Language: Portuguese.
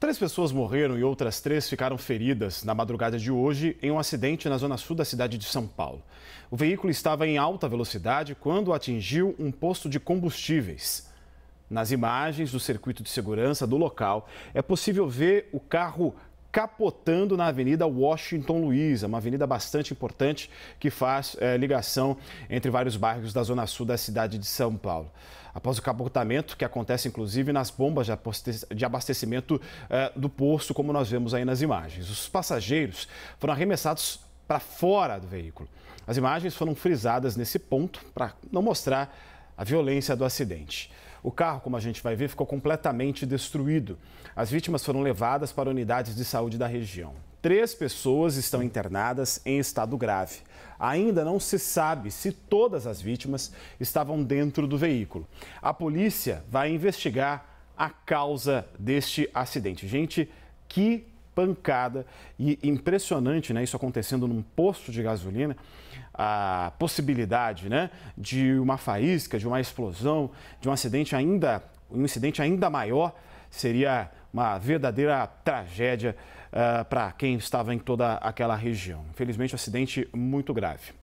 Três pessoas morreram e outras três ficaram feridas na madrugada de hoje em um acidente na zona sul da cidade de São Paulo. O veículo estava em alta velocidade quando atingiu um posto de combustíveis. Nas imagens do circuito de segurança do local, é possível ver o carro capotando na Avenida Washington Luiz, uma avenida bastante importante que faz é, ligação entre vários bairros da zona sul da cidade de São Paulo. Após o capotamento, que acontece inclusive nas bombas de abastecimento é, do posto, como nós vemos aí nas imagens. Os passageiros foram arremessados para fora do veículo. As imagens foram frisadas nesse ponto para não mostrar a violência do acidente. O carro, como a gente vai ver, ficou completamente destruído. As vítimas foram levadas para unidades de saúde da região. Três pessoas estão internadas em estado grave. Ainda não se sabe se todas as vítimas estavam dentro do veículo. A polícia vai investigar a causa deste acidente. Gente, que pancada e impressionante, né? Isso acontecendo num posto de gasolina, a possibilidade, né, de uma faísca, de uma explosão, de um acidente ainda, um incidente ainda maior seria uma verdadeira tragédia uh, ah, para quem estava em toda aquela região. Infelizmente, um acidente muito grave.